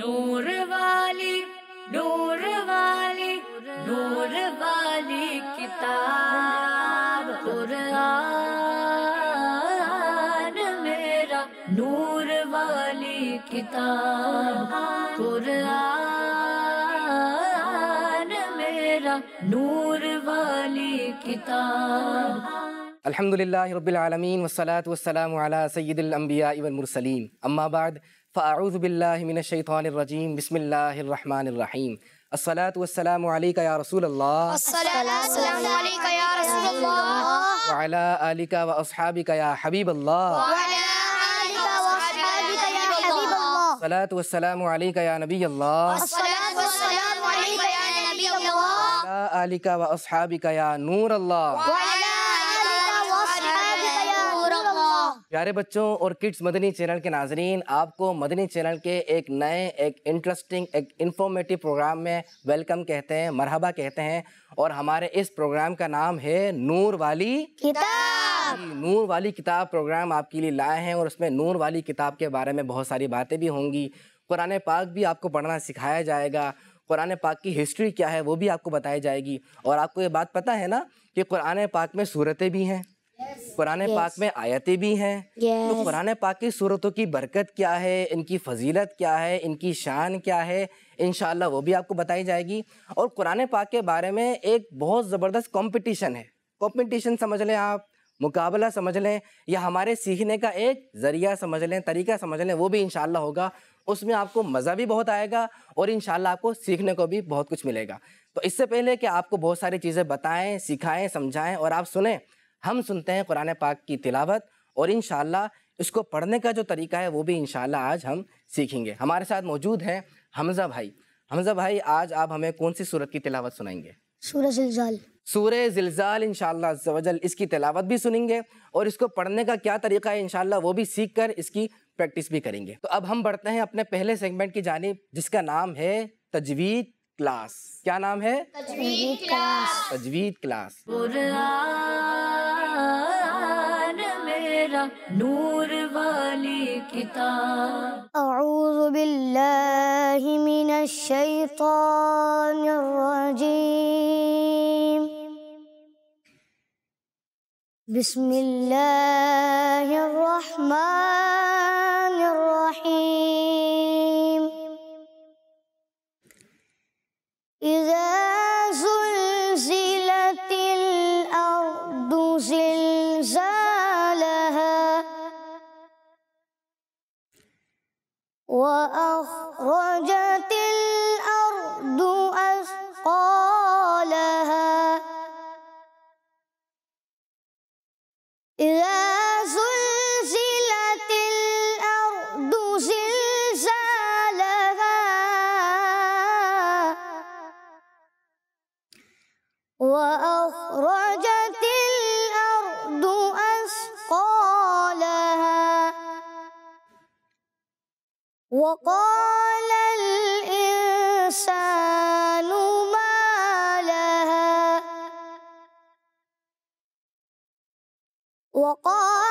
नूर वाली नूर वाली नूर वाली किताब कुरान मेरा नूर वाली किताब कुरान मेरा नूर वाली किताब अल्हम्दुलिल्लाह रब्बिल आलमीन वस्सलातु वस्सलामु अला सय्यिदिल अम्बिया वल मुरसलीन अम्मा बाद فأعوذ بالله من الشيطان الرجيم بسم الله الرحمن الرحيم الصلاة والسلام عليك يا رسول الله الصلاة والسلام عليك يا رسول الله وعلى آلك وأصحابك يا حبيب الله وعلى آلك وأصحابك يا حبيب الله الصلاة والسلام عليك يا نبي الله الصلاة والسلام عليك يا نبي الله وعلى آلك وأصحابك يا نور الله وعلى प्यारे बच्चों और किड्स मदनी चैनल के नाजरीन आपको मदनी चैनल के एक नए एक इंटरेस्टिंग एक इन्फॉर्मेटिव प्रोग्राम में वेलकम कहते हैं मरहबा कहते हैं और हमारे इस प्रोग्राम का नाम है नूर वाली किताब नूर वाली किताब प्रोग्राम आपके लिए लाए हैं और उसमें नूर वाली किताब के बारे में बहुत सारी बातें भी होंगी कुरान पाक भी आपको पढ़ना सिखाया जाएगा कुरान पाक की हिस्ट्री क्या है वो भी आपको बताई जाएगी और आपको ये बात पता है ना कि कुरान पाक में सूरतें भी हैं कुरान yes. पाक में आयतें भी हैं तो yes. तो कुरान पाक की सूरतों की बरकत क्या है इनकी फजीलत क्या है इनकी शान क्या है इन वो भी आपको बताई जाएगी और कुरान पाक के बारे में एक बहुत ज़बरदस्त कंपटीशन है कंपटीशन समझ लें आप मुकाबला समझ लें या हमारे सीखने का एक ज़रिया समझ लें तरीका समझ लें वो भी इन होगा उसमें आपको मज़ा भी बहुत आएगा और इन आपको सीखने को भी बहुत कुछ मिलेगा तो इससे पहले कि आपको बहुत सारी चीज़ें बताएं सिखाएं समझाएं और आप सुने हम सुनते हैं कुरान पाक की तिलावत और इन इसको पढ़ने का जो तरीका है वो भी इन आज हम सीखेंगे हमारे साथ मौजूद हैं हमज़ा भाई हमज़ा भाई आज आप हमें कौन सी सूरत की तिलावत सुनाएंगे सूर जिलजाल सूर्य इसकी तिलावत भी सुनेंगे और इसको पढ़ने का क्या तरीका है इन वो भी सीख कर इसकी प्रैक्टिस भी करेंगे तो अब हम बढ़ते हैं अपने पहले सेगमेंट की जानब जिसका नाम है तजवीज़ क्लास क्या नाम है तजवीद क्लास तजवीद क्लास मेरा नूर वाली किताब अऊज़ु बिल्लाहि मिनश शैतानिर وقال الإنسان ما لها وقال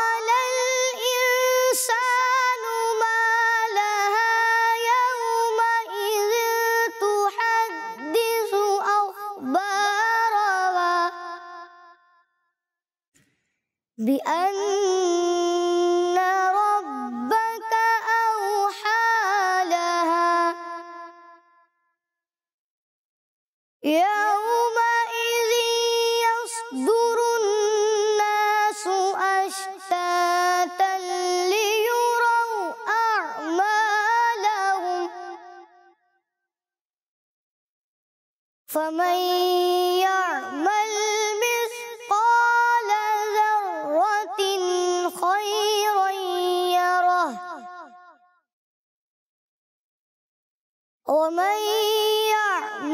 صدق الله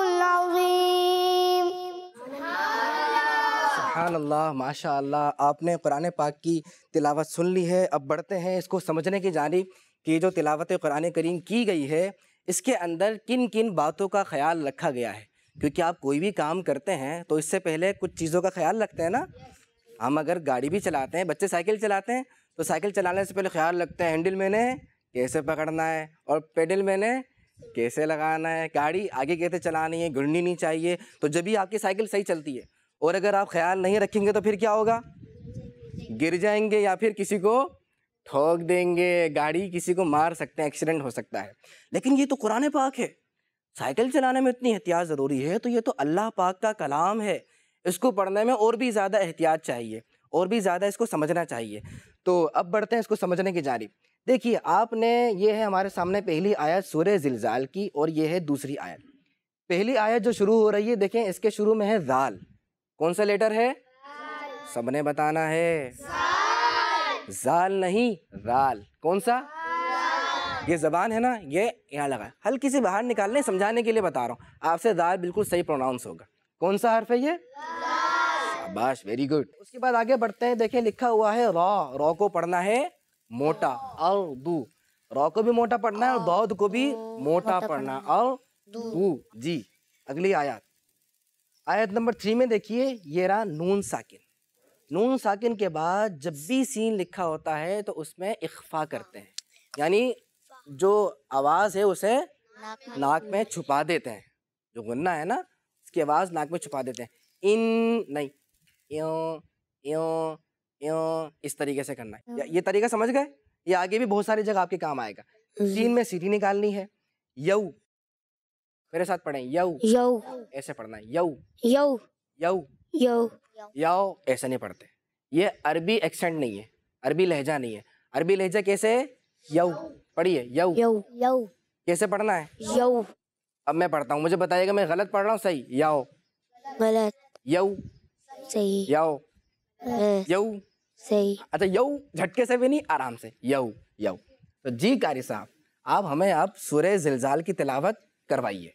العظيم अल्लाह माशा अल्लाह आपने कुरान पाक की तिलावत सुन ली है अब बढ़ते हैं इसको समझने की जानब कि जो तिलावत कुरान करीम की गई है इसके अंदर किन किन बातों का ख्याल रखा गया है क्योंकि आप कोई भी काम करते हैं तो इससे पहले कुछ चीज़ों का ख्याल रखते हैं ना हम अगर गाड़ी भी चलाते हैं बच्चे साइकिल चलाते हैं तो साइकिल चलाने से पहले ख्याल रखते हैं हैंडल मैंने कैसे पकड़ना है और पेडल मैंने कैसे लगाना है गाड़ी आगे कैसे चलानी है घुड़नी नहीं चाहिए तो जब भी आपकी साइकिल सही चलती है और अगर आप ख्याल नहीं रखेंगे तो फिर क्या होगा गिर जाएंगे या फिर किसी को ठोक देंगे गाड़ी किसी को मार सकते हैं एक्सीडेंट हो सकता है लेकिन ये तो कुरान पाक है साइकिल चलाने में इतनी एहतियात ज़रूरी है तो ये तो अल्लाह पाक का कलाम है इसको पढ़ने में और भी ज़्यादा एहतियात चाहिए और भी ज़्यादा इसको समझना चाहिए तो अब बढ़ते हैं इसको समझने की जानी देखिए आपने ये है हमारे सामने पहली आयत सुर जिलजाल की और ये है दूसरी आयत पहली आयत जो शुरू हो रही है देखें इसके शुरू में है जाल कौन सा लेटर है सबने बताना है जाल नहीं राल कौन सा ये ज़बान है ना ये यहाँ लगा है हल्की सी बाहर निकालने समझाने के लिए बता रहा हूँ आपसे दाल बिल्कुल सही प्रोनाउंस होगा कौन सा हर्फ है ये शाबाश वेरी गुड उसके बाद आगे बढ़ते हैं देखें लिखा हुआ है रॉ रॉ को पढ़ना है मोटा और दू रॉ को भी मोटा पढ़ना है और दौद को भी मोटा पढ़ना और दू जी अगली आयत आयत नंबर थ्री में देखिए ये रहा नून साकिन नून साकिन के बाद जब भी सीन लिखा होता है तो उसमें इख्फा करते हैं यानी जो आवाज़ है उसे नाक में छुपा देते हैं जो गन्ना है ना उसकी आवाज़ नाक में छुपा देते हैं इन नहीं यूं यूं यूं इस तरीके से करना है हाँ। ये तरीका समझ गए ये आगे भी बहुत सारी जगह आपके काम आएगा सीन में सीढ़ी निकालनी है यऊ मेरे साथ पढ़े यऊ यऊ ऐसे पढ़ना है यऊ यऊ यऊ यऊ यऊ ऐसे नहीं पढ़ते ये अरबी एक्सेंट नहीं है अरबी लहजा नहीं है अरबी लहजा कैसे है यऊ पढ़िए यऊ यऊ यऊ कैसे पढ़ना है यऊ अब मैं पढ़ता हूँ मुझे बताइएगा मैं गलत पढ़ रहा हूँ सही याओ गलत यऊ सही याओ यऊ सही अच्छा यऊ झटके से भी नहीं आराम से यऊ यऊ तो जी कारी साहब आप हमें आप सूर्य जिलजाल की तिलावत करवाइए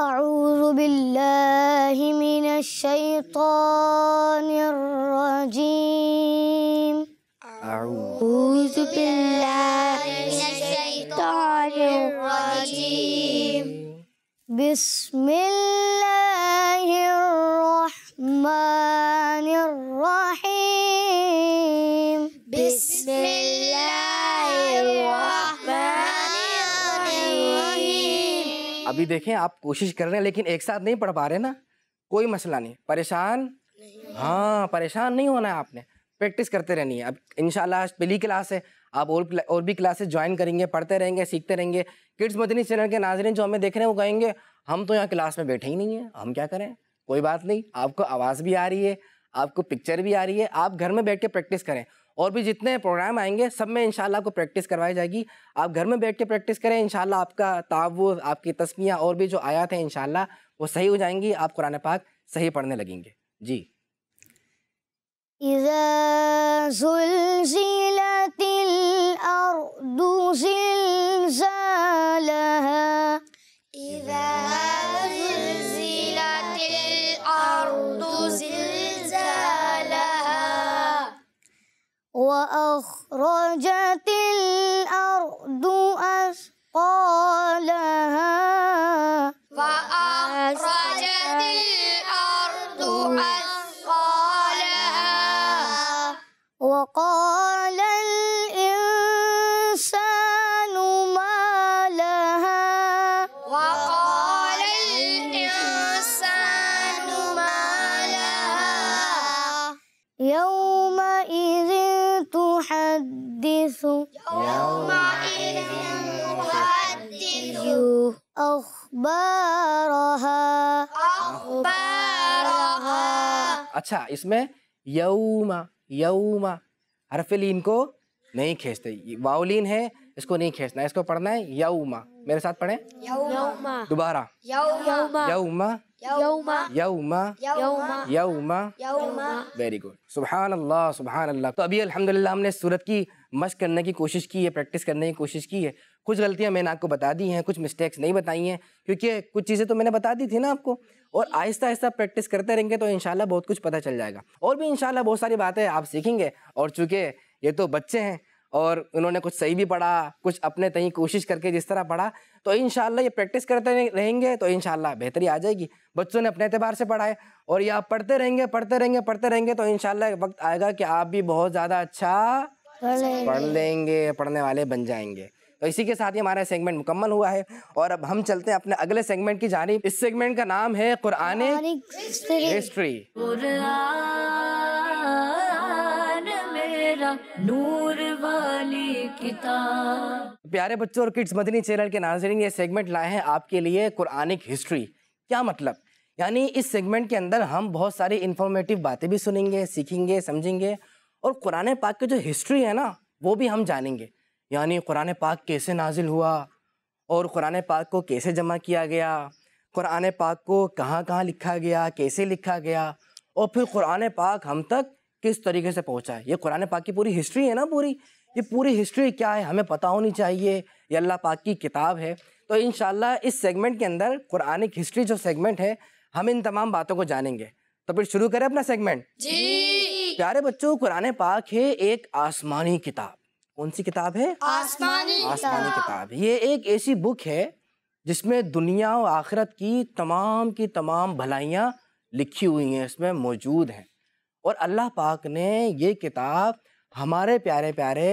أعوذ بالله من الشيطان الرجيم أعوذ بالله من الشيطان الرجيم بسم الله الرحمن الرحيم بسم الله الرحمن الرحيم अभी देखें आप कोशिश कर रहे हैं लेकिन एक साथ नहीं पढ़ पा रहे ना कोई मसला नहीं परेशान नहीं। हाँ परेशान नहीं होना है आपने प्रैक्टिस करते रहनी है अब इन पहली क्लास है आप और और भी क्लासेस ज्वाइन करेंगे पढ़ते रहेंगे सीखते रहेंगे किड्स मदनी चैनल के नाजरन जो हमें देख रहे हैं वो कहेंगे हम तो यहाँ क्लास में बैठे ही नहीं हैं हम क्या करें कोई बात नहीं आपको आवाज़ भी आ रही है आपको पिक्चर भी आ रही है आप घर में बैठ के प्रैक्टिस करें और भी जितने प्रोग्राम आएंगे सब में इनशाला आपको प्रैक्टिस करवाई जाएगी आप घर में बैठ के प्रैक्टिस करें शाला आपका तावु आपकी तस्वियाँ और भी जो आयात हैं इनशाला वो सही हो जाएंगी आप कुरान पाक सही पढ़ने लगेंगे जी إذا زلزلت الأرض زلزالها إذا زلزلت الأرض زلزالها وأخرجت الأرض أثقالها وأخرجت وقال الإنسان ما لها وقال الإنسان ما لها يومئذ تحدث يومئذ تحدث أخبارها أخبارها আচ্ছা इसमें यऊमा यऊमा हरफिलीन को नहीं खींचते वाउलिन है इसको नहीं खींचना इसको पढ़ना है यऊमा मेरे साथ पढ़े दोबारा यऊमा वेरी गुड सुबहान अल्लाह सुबहान अल्लाह तो अभी अल्हम्दुलिल्लाह हमने सूरत की मश करने की कोशिश की है प्रैक्टिस करने की कोशिश की है कुछ गलतियाँ मैंने आपको बता दी हैं कुछ मिस्टेक्स नहीं बताई हैं क्योंकि कुछ चीज़ें तो मैंने बता दी थी ना आपको और आहिस्ता आहिस्ता प्रैक्टिस करते रहेंगे तो इन बहुत कुछ पता चल जाएगा और भी इन बहुत सारी बातें आप सीखेंगे और चूँकि ये तो बच्चे हैं और उन्होंने कुछ सही भी पढ़ा कुछ अपने तहीं कोशिश करके जिस तरह पढ़ा तो इन ये प्रैक्टिस करते रहेंगे तो इन बेहतरी आ जाएगी बच्चों ने अपने अतबार से पढ़ाए और ये आप पढ़ते रहेंगे पढ़ते रहेंगे पढ़ते रहेंगे तो इन वक्त आएगा कि आप भी बहुत ज़्यादा अच्छा पढ़ लेंगे पढ़ने वाले बन जाएंगे तो इसी के साथ ही हमारा सेगमेंट मुकम्मल हुआ है और अब हम चलते हैं अपने अगले सेगमेंट की जानी इस सेगमेंट का नाम है कुरान हिस्ट्री नूर वाली किताब प्यारे बच्चों और किड्स मदनी चैनल के नाजरीन ये सेगमेंट लाए हैं आपके लिए कुरानिक हिस्ट्री क्या मतलब यानी इस सेगमेंट के अंदर हम बहुत सारी इन्फॉर्मेटिव बातें भी सुनेंगे सीखेंगे समझेंगे और कुरान पाक की जो हिस्ट्री है ना वो भी हम जानेंगे यानी कुरान पाक कैसे नाजिल हुआ और कुरान पाक को कैसे जमा किया गया कुरान पाक को कहाँ कहाँ लिखा गया कैसे लिखा गया और फिर कुरान पाक हम तक किस तरीके से पहुँचा है ये कुरान पाक की पूरी हिस्ट्री है ना पूरी ये पूरी हिस्ट्री क्या है हमें पता होनी चाहिए ये अल्लाह पाक की किताब है तो इन इस सेगमेंट के अंदर कुरानिक हिस्ट्री जो सेगमेंट है हम इन तमाम बातों को जानेंगे तो फिर शुरू करें अपना सेगमेंट जी प्यारे बच्चों कुरान पाक है एक आसमानी किताब कौन सी किताब है आसमानी आसमानी किताब ये एक ऐसी बुक है जिसमें दुनिया और आखिरत की तमाम की तमाम भलाइयाँ लिखी हुई हैं इसमें मौजूद हैं और अल्लाह पाक ने ये किताब हमारे प्यारे प्यारे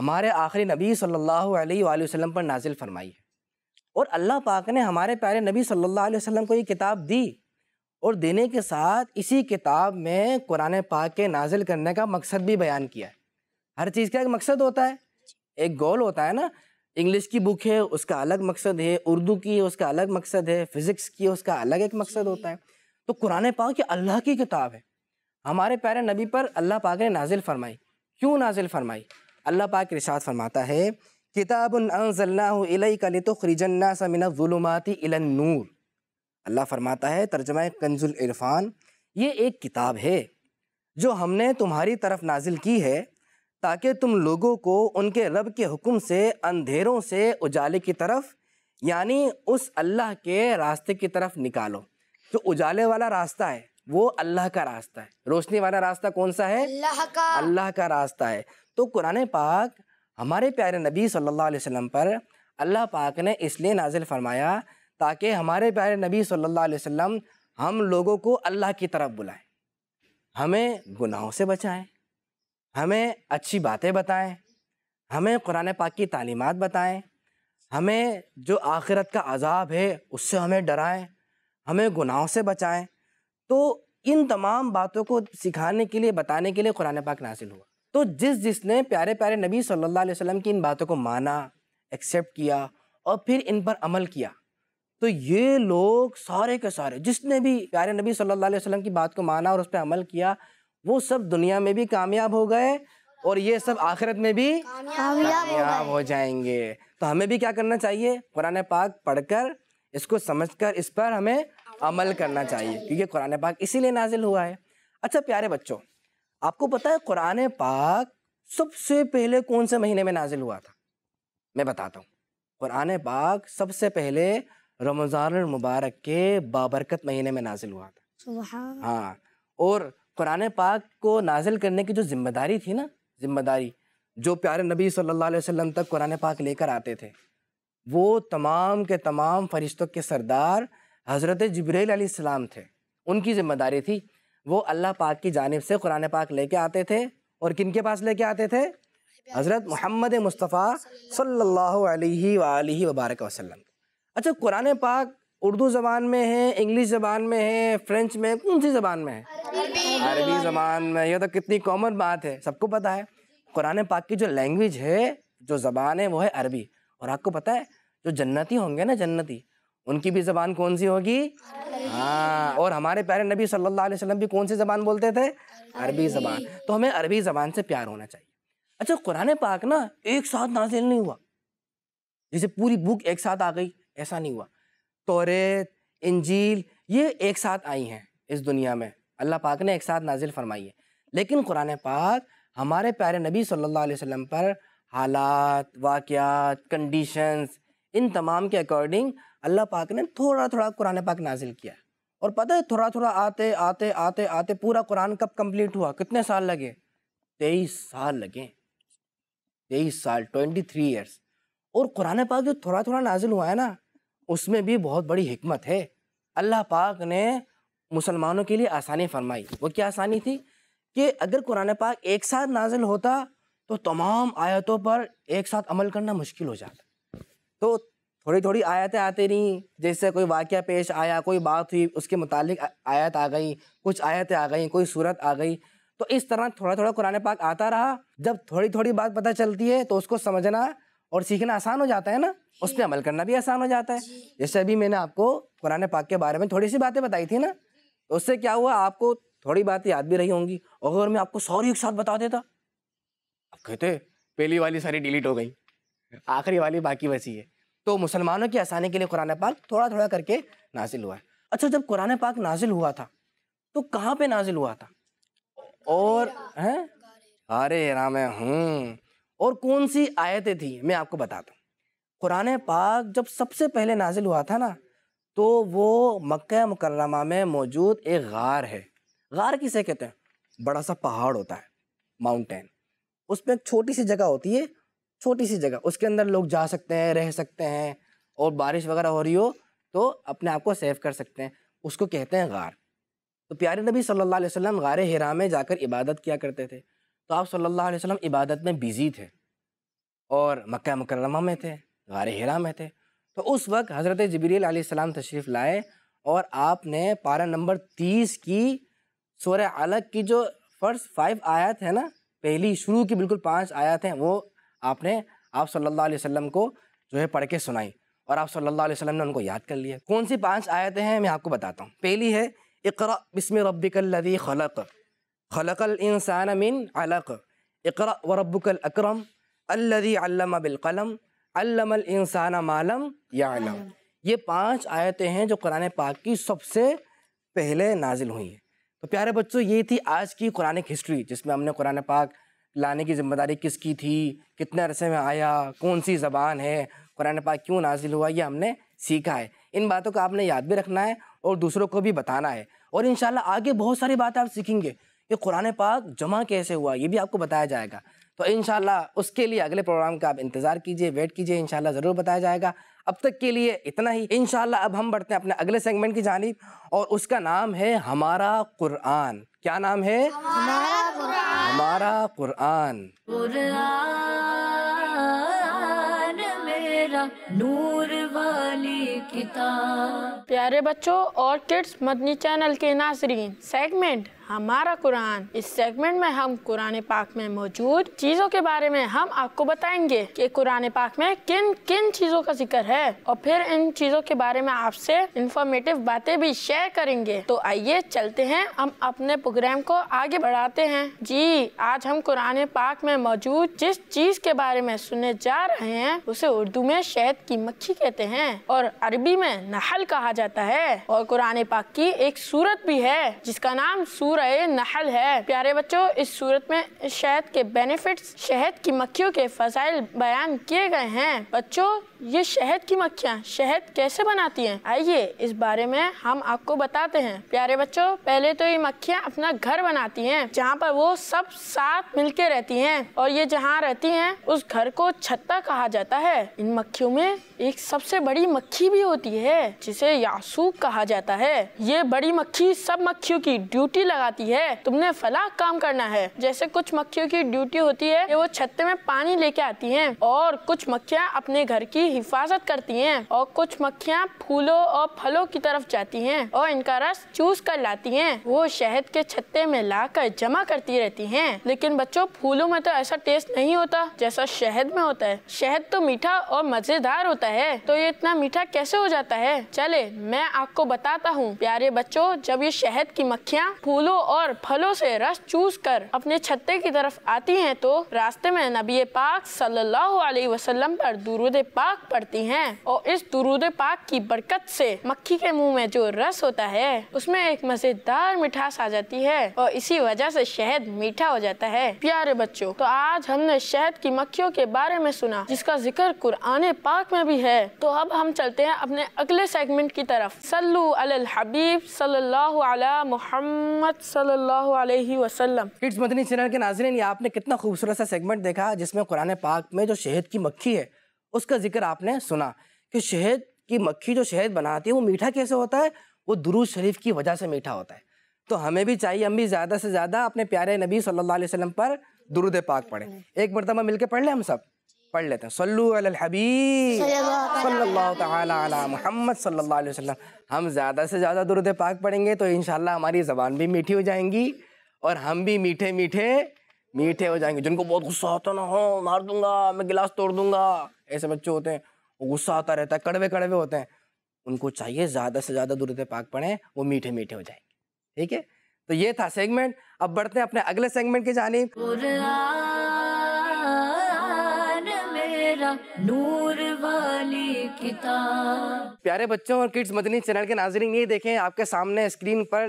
हमारे आखिरी नबी सल्लल्लाहु अलैहि वसल्लम पर नाजिल फरमाई है और अल्लाह पाक ने हमारे प्यारे नबी सल्लल्लाहु अलैहि वसल्लम को ये किताब दी और देने के साथ इसी किताब में कुरान पाक के नाजिल करने का मकसद भी बयान किया है हर चीज़ का एक मकसद होता है एक गोल होता है ना इंग्लिश की बुक है उसका अलग मकसद है उर्दू की है उसका अलग मकसद है फिज़िक्स की है उसका अलग एक मकसद होता है तो कुरान पाक ये अल्लाह की किताब है हमारे प्यारे नबी पर अल्लाह पाक ने नाजिल फरमाई क्यों नाजिल फरमाई अल्लाह पाक रिशात फरमाता है किताब नूर अल्लाह फरमाता है तर्जमा कंजुल इरफान ये एक किताब है जो हमने तुम्हारी तरफ नाजिल की है ताकि तुम लोगों को उनके रब के हुक्म से अंधेरों से उजाले की तरफ यानी उस अल्लाह के रास्ते की तरफ निकालो जो उजाले वाला रास्ता है वो अल्लाह का रास्ता है रोशनी वाला रास्ता कौन सा है अल्लाह का अल्लाह का रास्ता है तो कुरान पाक हमारे प्यारे नबी सल्लल्लाहु अलैहि वसल्लम पर अल्लाह पाक ने इसलिए नाजिल फरमाया ताकि हमारे प्यारे नबी सल्लल्लाहु अलैहि वसल्लम हम लोगों को अल्लाह की तरफ बुलाएं हमें गुनाहों से बचाएं हमें अच्छी बातें बताएं हमें कुरान पाक की तालीमत बताएं हमें जो आखिरत का अजाब है उससे हमें डराएं हमें गुनाहों से बचाएं तो इन तमाम बातों को सिखाने के लिए बताने के लिए कुरान पाक नासिल हुआ तो जिस जिसने प्यारे प्यारे नबी सल्लल्लाहु अलैहि वसल्लम की इन बातों को माना एक्सेप्ट किया और फिर इन पर अमल किया तो ये लोग सारे के सारे जिसने भी प्यारे नबी सल्लल्लाहु अलैहि वसल्लम की बात को माना और उस पर अमल किया वो सब दुनिया में भी कामयाब हो गए और ये सब आखिरत में भी कामयाब हो जाएंगे तो हमें भी क्या करना चाहिए कुरान पाक पढ़कर इसको समझकर इस पर हमें अमल करना चाहिए क्योंकि कुरान पाक इसीलिए नाजिल हुआ है अच्छा प्यारे बच्चों आपको पता है कुरान पाक सबसे पहले कौन से महीने में नाजिल हुआ था मैं बताता हूँ कुरान पाक सबसे पहले रमज़ान मुबारक के बाबरकत महीने में नाजिल हुआ था हाँ और कुरान पाक को नाजिल करने की जो जिम्मेदारी थी ना जिम्मेदारी जो प्यारे नबी सल्लल्लाहु अलैहि वसल्लम तक कुरान पाक लेकर आते थे वो तमाम के तमाम फरिश्तों के सरदार हज़रत जब्रैल सलाम थे उनकी ज़िम्मेदारी थी वो अल्लाह पाक की जानब से कुरान पाक ले कर आते थे और किन के पास ले कर आते थे हज़रत मोहम्मद मुस्तफ़ा सल्ला वबारक वसलम अच्छा कुरान पाक उर्दू ज़बान में है इंग्लिश ज़बान में है फ्रेंच में कौन सी ज़बान में है अरबी ज़बान में यह तो कितनी कॉमन बात है सबको पता है कुरान पाक की जो लैंग्वेज है जो ज़बान है वो है अरबी और आपको पता है जो जन्नती होंगे ना जन्नती उनकी भी ज़बान कौन सी होगी हाँ और हमारे प्यारे नबी सल्लल्लाहु अलैहि वसल्लम भी कौन सी ज़बान बोलते थे अरबी ज़बान तो हमें अरबी ज़बान से प्यार होना चाहिए अच्छा कुरान पाक ना एक साथ नाजिल नहीं हुआ जैसे पूरी बुक एक साथ आ गई ऐसा नहीं हुआ तोरेत इंजील ये एक साथ आई हैं इस दुनिया में अल्लाह पाक ने एक साथ नाजिल फरमाई है लेकिन कुरान पाक हमारे प्यारे नबी सल्लल्लाहु अलैहि वसल्लम पर हालात वाक़ात कंडीशंस इन तमाम के अकॉर्डिंग अल्लाह पाक ने थोड़ा थोड़ा कुरान पाक नाजिल किया और पता है थोड़ा थोड़ा आते आते आते आते पूरा कुरान कब कम्प्लीट हुआ कितने साल लगे तेईस साल लगे तेईस साल ट्वेंटी थ्री ईयर्स और कुरान पाक जो थोड़ा थोड़ा नाजिल हुआ है ना उसमें भी बहुत बड़ी हमत है अल्लाह पाक ने मुसलमानों के लिए आसानी फरमाई वो क्या आसानी थी कि अगर कुरान पाक एक साथ नाजिल होता तो तमाम आयतों पर एक साथ अमल करना मुश्किल हो जाता तो थोड़ी थोड़ी आयतें आती रहीं जैसे कोई वाक़ पेश आया कोई बात हुई उसके मुतालिक आयत आ गई कुछ आयतें आ गई कोई सूरत आ गई तो इस तरह थोड़ा थोड़ा कुरान पाक आता रहा जब थोड़ी थोड़ी बात पता चलती है तो उसको समझना और सीखना आसान हो जाता है ना उस पर अमल करना भी आसान हो जाता है जैसे अभी मैंने आपको कुरान पाक के बारे में थोड़ी सी बातें बताई थी ना तो उससे क्या हुआ आपको थोड़ी बात याद भी रही होंगी और मैं आपको सॉरी एक साथ बता देता आप कहते पहली वाली सारी डिलीट हो गई आखिरी वाली बाकी बची है तो मुसलमानों की आसानी के लिए कुरान पाक थोड़ा थोड़ा करके नाजिल हुआ है अच्छा जब कुरान पाक नाजिल हुआ था तो कहाँ पे नाजिल हुआ था और हैं अरे राम हूँ और कौन सी आयतें थी मैं आपको बताता हूँ कुरान पाक जब सबसे पहले नाजिल हुआ था ना तो वो मक् मकरमा में मौजूद एक गार है गार किसे कहते हैं बड़ा सा पहाड़ होता है माउंटेन उसमें एक छोटी सी जगह होती है छोटी सी जगह उसके अंदर लोग जा सकते हैं रह सकते हैं और बारिश वगैरह हो रही हो तो अपने आप को सेव कर सकते हैं उसको कहते हैं गार तो प्यारे नबी सल्लल्लाहु अलैहि वसल्लम गार हिरा में जाकर इबादत किया करते थे तो आप सल्ला वसम इबादत में बिज़ी थे और मक्का मकरमा में थे गार हरा में थे तो उस वक्त हज़रत जबरील सलाम तशरीफ़ लाए और आपने पारा नंबर तीस की शोर अलग की जो फर्स्ट फाइव आयत है ना पहली शुरू की बिल्कुल पांच आयात हैं वो आपने आप सल्ला वसम को जो है पढ़ के सुनाई और आप सल्ला वसम ने उनको याद कर लिया कौन सी पाँच आयतें हैं मैं आपको बताता हूँ पहली है बसम बिस्म रब्बिकल्लज़ी खलक खलकल इंसान मिन अलक इकरा वरबुकल अक्रम अल्लम बिलकलम अल्लमल इंसान मालम यालम ये पांच आयतें हैं जो कुरान पाक की सबसे पहले नाजिल हुई हैं तो प्यारे बच्चों ये थी आज की कुरानिक हिस्ट्री जिसमें हमने कुरान पाक लाने की जिम्मेदारी किसकी थी कितने अरसे में आया कौन सी ज़बान है कुरान पाक क्यों नाजिल हुआ ये हमने सीखा है इन बातों का आपने याद भी रखना है और दूसरों को भी बताना है और इन आगे बहुत सारी बातें आप सीखेंगे कि कुरान पाक जमा कैसे हुआ ये भी आपको बताया जाएगा तो इन उसके लिए अगले प्रोग्राम का आप इंतज़ार कीजिए वेट कीजिए इन ज़रूर बताया जाएगा अब तक के लिए इतना ही इन अब हम बढ़ते हैं अपने अगले सेगमेंट की जानब और उसका नाम है हमारा कुरान क्या नाम है हमारा कुरान नूर वाली किताब प्यारे बच्चों और किड्स मदनी चैनल के नाजरीन सेगमेंट हमारा कुरान इस सेगमेंट में हम कुरान पाक में मौजूद चीज़ों के बारे में हम आपको बताएंगे कि कुरान पाक में किन किन चीज़ों का जिक्र है और फिर इन चीज़ों के बारे में आपसे इंफॉर्मेटिव बातें भी शेयर करेंगे तो आइए चलते हैं हम अपने प्रोग्राम को आगे बढ़ाते हैं जी आज हम कुरान पाक में मौजूद जिस चीज के बारे में सुनने जा रहे हैं उसे उर्दू में शहद की मक्खी कहते हैं और अरबी में नहल कहा जाता है और कुरान पाक की एक सूरत भी है जिसका नाम सूरत रहे नहल है प्यारे बच्चों इस सूरत में शहद के बेनिफिट्स शहद की मक्खियों के फसाइल बयान किए गए हैं बच्चों ये शहद की मक्खियाँ शहद कैसे बनाती हैं आइए इस बारे में हम आपको बताते हैं प्यारे बच्चों पहले तो ये मक्खियाँ अपना घर बनाती हैं जहाँ पर वो सब साथ मिलके रहती हैं और ये जहाँ रहती हैं उस घर को छत्ता कहा जाता है इन मक्खियों में एक सबसे बड़ी मक्खी भी होती है जिसे यासूक कहा जाता है ये बड़ी मक्खी सब मक्खियों की ड्यूटी लगाती है तुमने फला काम करना है जैसे कुछ मक्खियों की ड्यूटी होती है वो छत्ते में पानी लेके आती है और कुछ मक्खियाँ अपने घर की हिफाजत करती हैं और कुछ मक्खियाँ फूलों और फलों की तरफ जाती हैं और इनका रस चूस कर लाती हैं वो शहद के छत्ते में लाकर जमा करती रहती हैं लेकिन बच्चों फूलों में तो ऐसा टेस्ट नहीं होता जैसा शहद में होता है शहद तो मीठा और मजेदार होता है तो ये इतना मीठा कैसे हो जाता है चले मैं आपको बताता हूँ प्यारे बच्चों जब ये शहद की मक्खियाँ फूलों और फलों से रस चूस कर अपने छत्ते की तरफ आती हैं तो रास्ते में नबी पाक सल्लल्लाहु अलैहि वसल्लम पर दुरूद पाक आप पढ़ती हैं और इस दुरूद पाक की बरकत से मक्खी के मुंह में जो रस होता है उसमें एक मजेदार मिठास आ जाती है और इसी वजह से शहद मीठा हो जाता है प्यारे बच्चों तो आज हमने शहद की मक्खियों के बारे में सुना जिसका जिक्र कुरान पाक में भी है तो अब हम चलते हैं अपने अगले सेगमेंट की तरफ सल्लु अल हबीब सल्लल्लाहु अला मोहम्मद सल्लल्लाहु अलैहि वसल्लम इट्स मदनी चैनल के नाजरन आपने कितना खूबसूरत सा सेगमेंट देखा जिसमें कुरान पाक में जो शहद की मक्खी है उसका जिक्र आपने सुना कि शहद की मक्खी जो शहद बनाती है वो मीठा कैसे होता है वो दुरुज शरीफ की वजह से मीठा होता है तो हमें भी चाहिए हम भी ज़्यादा से ज़्यादा अपने प्यारे नबी सल्लल्लाहु अलैहि वसल्लम पर दुरुद पाक पढ़े एक मरतबा मिलकर पढ़ लें हम सब पढ़ लेते हैं सल्लु अल हबीब सल्लल्लाहु ताला अला सल्लल्लाहु अलैहि वसल्लम हम ज़्यादा से ज़्यादा दुरुद पाक पढ़ेंगे तो इन हमारी ज़बान भी मीठी हो जाएंगी और हम भी मीठे मीठे मीठे हो जाएंगे जिनको बहुत गुस्सा होता ना हो हाँ, मार दूंगा मैं गिलास तोड़ दूंगा ऐसे बच्चे होते हैं वो गुस्सा आता रहता है कड़वे कड़वे होते हैं उनको चाहिए ज़्यादा से ज़्यादा दूरते पाक पड़े वो मीठे मीठे हो जाएंगे ठीक है तो ये था सेगमेंट अब बढ़ते हैं अपने अगले सेगमेंट की जानी नूर वाली प्यारे बच्चों और किड्स मदनी चैनल के नाजरिन ये देखें आपके सामने स्क्रीन पर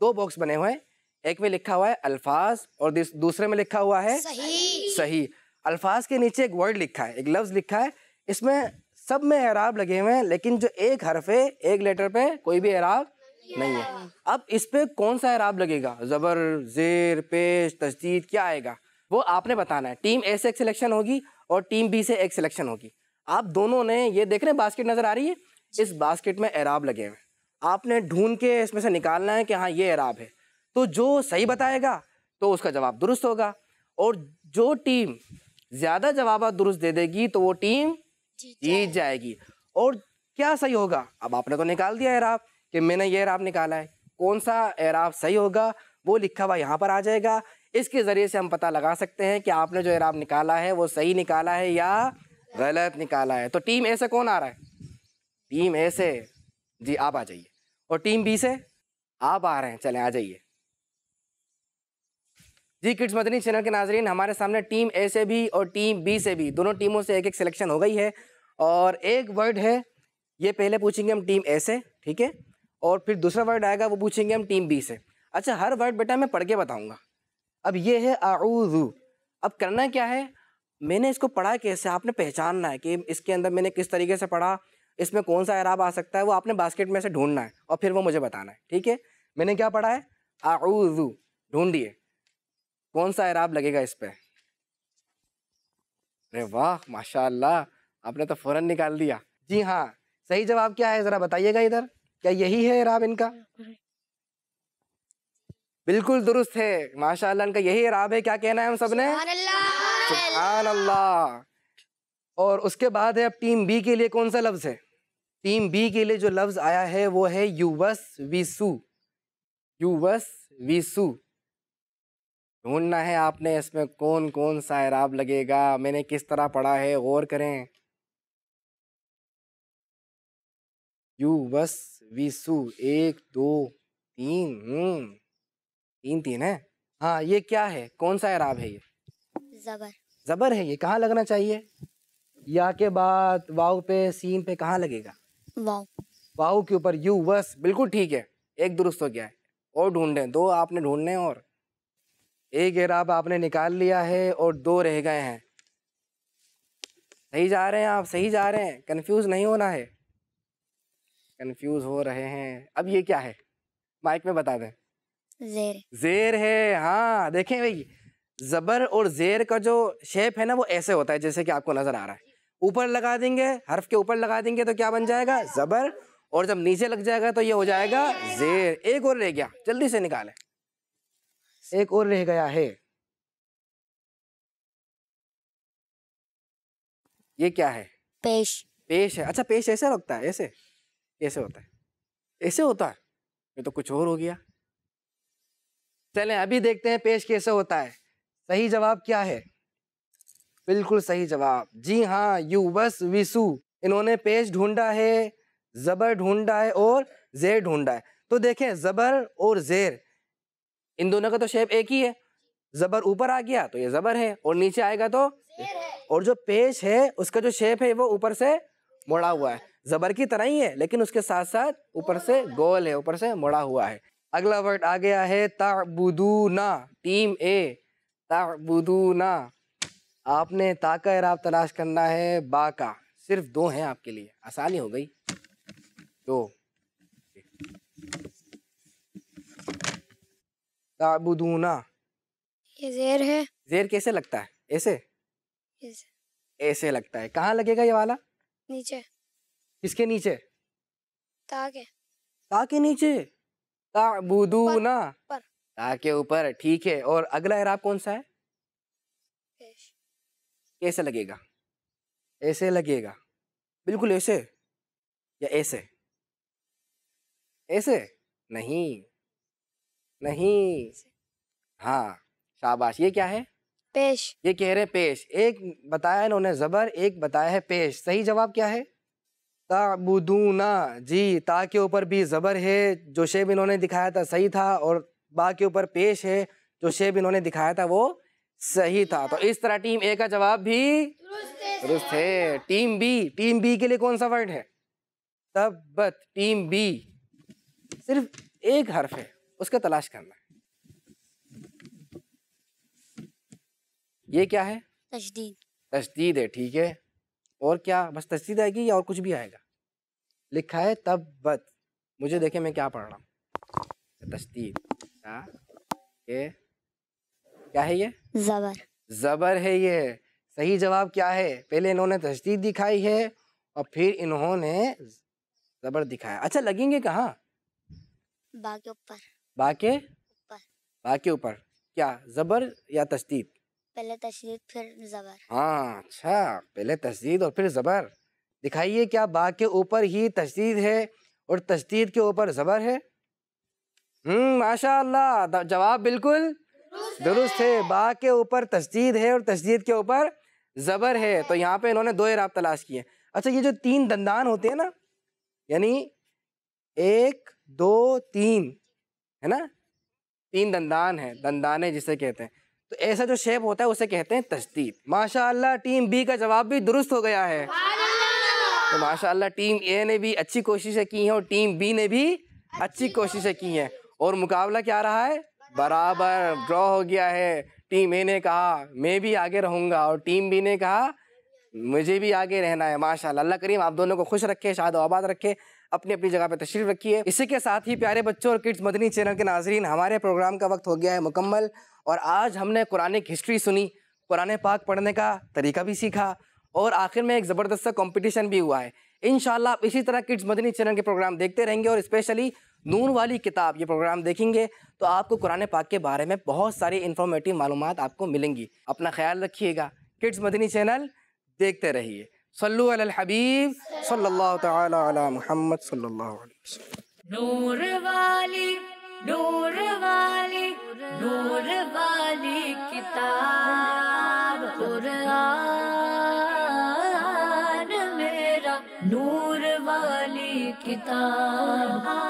दो बॉक्स बने हुए हैं एक में लिखा हुआ है अल्फाज और दूसरे में लिखा हुआ है सही सही अल्फाज के नीचे एक वर्ड लिखा है एक लफ्ज लिखा है इसमें सब में एराब लगे हुए हैं लेकिन जो एक हरफे एक लेटर पे कोई भी एराब नहीं है अब इस पे कौन सा एराब लगेगा जबर जेर पेश तजदीद क्या आएगा वो आपने बताना है टीम ए से एक सिलेक्शन होगी और टीम बी से एक सिलेक्शन होगी आप दोनों ने ये देख रहे हैं बास्केट नजर आ रही है इस बास्केट में एराब लगे हुए हैं आपने ढूंढ के इसमें से निकालना है कि हाँ ये एराब है तो जो सही बताएगा तो उसका जवाब दुरुस्त होगा और जो टीम ज़्यादा जवाब दुरुस्त दे देगी तो वो टीम जीत जाएगी और क्या सही होगा अब आपने तो निकाल दिया एराब कि मैंने ये एराब निकाला है कौन सा एराब सही होगा वो लिखा हुआ यहाँ पर आ जाएगा इसके ज़रिए से हम पता लगा सकते हैं कि आपने जो एराब निकाला है वो सही निकाला है या गलत निकाला है तो टीम ए से कौन आ रहा है टीम ए से जी आप आ जाइए और टीम बी से आप आ रहे हैं चले आ जाइए जी किड्स मदनी चैनल के नाजरीन हमारे सामने टीम ए से भी और टीम बी से भी दोनों टीमों से एक एक सिलेक्शन हो गई है और एक वर्ड है ये पहले पूछेंगे हम टीम ए से ठीक है और फिर दूसरा वर्ड आएगा वो पूछेंगे हम टीम बी से अच्छा हर वर्ड बेटा मैं पढ़ के बताऊँगा अब ये है आऊजू अब करना क्या है मैंने इसको पढ़ा कैसे आपने पहचानना है कि इसके अंदर मैंने किस तरीके से पढ़ा इसमें कौन सा ऐराब आ सकता है वो आपने बास्केट में से ढूंढना है और फिर वो मुझे बताना है ठीक है मैंने क्या पढ़ा है आऊजू ढूंढिए कौन सा ऐराब लगेगा इस पे अरे वाह माशाल्लाह आपने तो फौरन निकाल दिया जी हम्म। हाँ सही जवाब क्या है जरा बताइएगा इधर क्या यही है ऐराब इनका बिल्कुल दुरुस्त है माशाल्लाह इनका यही ऐराब है क्या कहना है हम सब ने अल्लाह और उसके बाद है अब टीम बी के लिए कौन सा लफ्ज है टीम बी के लिए जो लफ्ज आया है वो है यूवस वीसू यूवस वीसू ढूंढना है आपने इसमें कौन कौन सा इराब लगेगा मैंने किस तरह पढ़ा है गौर करें यू वस विसु एक दो तीन हम्म, तीन तीन है हाँ ये क्या है कौन सा इराब है ये जबर जबर है ये कहाँ लगना चाहिए या के बाद वाव पे सीन पे कहाँ लगेगा वाव वाव के ऊपर यू बस बिल्कुल ठीक है एक दुरुस्त हो गया है और ढूंढें दो आपने ढूंढने और एक एराब आपने निकाल लिया है और दो रह गए हैं सही जा रहे हैं आप सही जा रहे हैं कंफ्यूज नहीं होना है कंफ्यूज हो रहे हैं अब ये क्या है माइक में बता दें जेर जेर है हाँ देखें भाई जबर और जेर का जो शेप है ना वो ऐसे होता है जैसे कि आपको नजर आ रहा है ऊपर लगा देंगे हर्फ के ऊपर लगा देंगे तो क्या बन जाएगा जबर और जब नीचे लग जाएगा तो ये हो जाएगा जेर एक और रह गया जल्दी से निकालें एक और रह गया है ये क्या है पेश पेश है अच्छा पेश ऐसे लगता है ऐसे ऐसे होता है ऐसे होता है ये तो कुछ और हो गया चले अभी देखते हैं पेश कैसे होता है सही जवाब क्या है बिल्कुल सही जवाब जी हाँ यू बस विसु इन्होंने पेश ढूंढा है जबर ढूंढा है और जेर ढूंढा है तो देखें जबर और जेर इन दोनों का तो शेप एक ही है जबर ऊपर आ गया तो ये जबर है और नीचे आएगा तो और जो पेश है उसका जो शेप है वो ऊपर से मुड़ा हुआ है जबर की तरह ही है लेकिन उसके साथ साथ ऊपर से गोल है ऊपर से मुड़ा हुआ है अगला वर्ड आ गया है ताबुदूना टीम ए ताबुदूना आपने ताका इराब तलाश करना है बा का सिर्फ दो हैं आपके लिए आसानी हो गई दो ताबुदूना ये जेर है जेर कैसे लगता है ऐसे ऐसे लगता है कहाँ लगेगा ये वाला नीचे किसके नीचे ताके ताके नीचे ताबुदूना पर। ताके ऊपर ठीक है और अगला इराब कौन सा है कैसे लगेगा ऐसे लगेगा बिल्कुल ऐसे या ऐसे ऐसे नहीं नहीं हाँ शाबाश ये क्या है पेश ये कह रहे हैं पेश एक बताया इन्होंने जबर एक बताया है पेश सही जवाब क्या है ताबुदूना जी ता के ऊपर भी ज़बर है जो शेब इन्होंने दिखाया था सही था और बा के ऊपर पेश है जो शेब इन्होंने दिखाया था वो सही था तो इस तरह टीम ए का जवाब भी दुरुस्त है टीम बी टीम बी के लिए कौन सा वर्ड है तब टीम बी सिर्फ एक हर्फ है उसका तलाश करना है ये क्या है तशदीद तशदीद है ठीक है और क्या बस तस्दीद आएगी या और कुछ भी आएगा लिखा है तब बत मुझे देखे मैं क्या पढ़ रहा हूँ तस्दीद क्या है ये जबर जबर है ये सही जवाब क्या है पहले इन्होंने तस्दीद दिखाई है और फिर इन्होंने जबर दिखाया अच्छा लगेंगे कहाँ बा के ऊपर बा के बा के ऊपर क्या जबर या तस्दीद पहले तस्दीद फिर जबर हाँ अच्छा पहले तस्दीद और फिर जबर दिखाइए क्या बा के ऊपर ही तस्दीद है और तस्दीद के ऊपर जबर है हम्म माशा जवाब बिल्कुल दुरुस्त है बा के ऊपर तस्दीद है और तस्दीद के ऊपर ज़बर है तो यहाँ पे इन्होंने दो इराब तलाश किए अच्छा ये जो तीन दंदान होते हैं ना यानी एक दो तीन है ना तीन दंदान है दंदाने जिसे कहते हैं तो ऐसा जो शेप होता है उसे कहते हैं तस्दीद माशाल्लाह टीम बी का जवाब भी दुरुस्त हो गया है तो माशाल्लाह टीम ए ने भी अच्छी कोशिशें की हैं और टीम बी ने भी अच्छी कोशिशें की हैं और मुकाबला क्या रहा है बराबर ड्रॉ हो गया है टीम ए ने कहा मैं भी आगे रहूँगा और टीम बी ने कहा मुझे भी आगे रहना है माशाल्लाह अल्लाह करीम आप दोनों को खुश रखे शाद आबाद रखे अपनी अपनी जगह पर तशरीफ रखी है इसी के साथ ही प्यारे बच्चों और किड्स मदनी चैनल के नाजरीन हमारे प्रोग्राम का वक्त हो गया है मुकम्मल और आज हमने कुरानिक हिस्ट्री सुनी कुरान पाक पढ़ने का तरीका भी सीखा और आखिर में एक ज़बरदस्त सा कॉम्पिटिशन भी हुआ है इन आप इसी तरह किड्स मदनी चैनल के प्रोग्राम देखते रहेंगे और स्पेशली नून वाली किताब ये प्रोग्राम देखेंगे तो आपको कुरान पाक के बारे में बहुत सारी इन्फॉर्मेटिव मालूम आपको मिलेंगी अपना ख्याल रखिएगा किड्स मदनी चैनल देखते रहिए صلوا على الحبيب صلى الله تعالى على محمد صلى الله عليه وسلم نور والي نور والي نور والي كتاب قرآن ميرا نور والی كتاب